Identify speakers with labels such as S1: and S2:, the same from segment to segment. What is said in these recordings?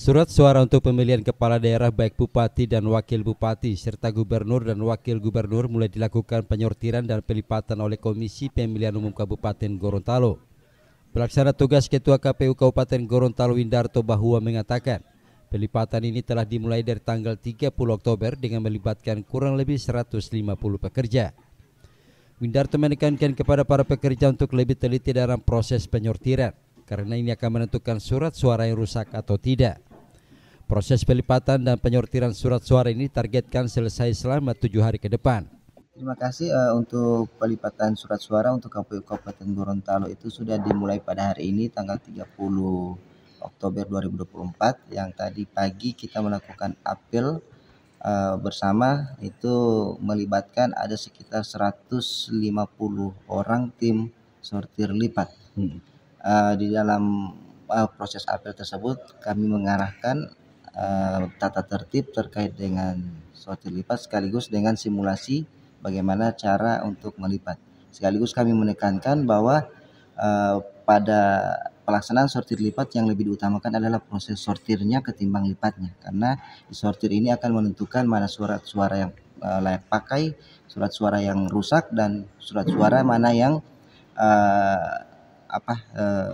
S1: Surat suara untuk pemilihan kepala daerah baik bupati dan wakil bupati serta gubernur dan wakil gubernur mulai dilakukan penyortiran dan pelipatan oleh Komisi Pemilihan Umum Kabupaten Gorontalo. Pelaksana tugas Ketua KPU Kabupaten Gorontalo Windarto Bahua mengatakan, pelipatan ini telah dimulai dari tanggal 30 Oktober dengan melibatkan kurang lebih 150 pekerja. Windarto menekankan kepada para pekerja untuk lebih teliti dalam proses penyortiran karena ini akan menentukan surat suara yang rusak atau tidak. Proses pelipatan dan penyortiran surat suara ini targetkan selesai selama tujuh hari ke depan.
S2: Terima kasih uh, untuk pelipatan surat suara untuk KPU Kabupaten Gorontalo itu sudah dimulai pada hari ini tanggal 30 Oktober 2024 yang tadi pagi kita melakukan apel uh, bersama itu melibatkan ada sekitar 150 orang tim sortir lipat. Hmm. Uh, di dalam uh, proses apel tersebut kami mengarahkan uh, tata tertib terkait dengan sortir lipat sekaligus dengan simulasi bagaimana cara untuk melipat. Sekaligus kami menekankan bahwa uh, pada pelaksanaan sortir lipat yang lebih diutamakan adalah proses sortirnya ketimbang lipatnya karena sortir ini akan menentukan mana surat-suara yang uh, layak pakai, surat suara yang rusak dan surat suara mana yang uh, apa uh,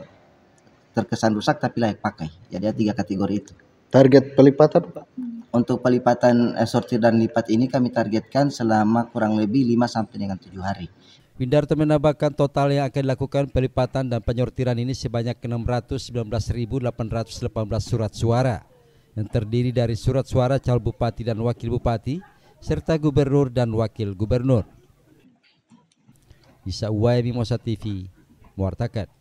S2: terkesan rusak tapi layak pakai. Jadi ada tiga kategori itu. Target pelipatan Pak? Untuk pelipatan eh, sortir dan lipat ini kami targetkan selama kurang lebih 5 sampai dengan 7 hari.
S1: Windarto menambahkan total yang akan dilakukan pelipatan dan penyortiran ini sebanyak 619.818 surat suara yang terdiri dari surat suara calon bupati dan wakil bupati serta gubernur dan wakil gubernur. Isa Uwai Mimosa TV, mewartakan.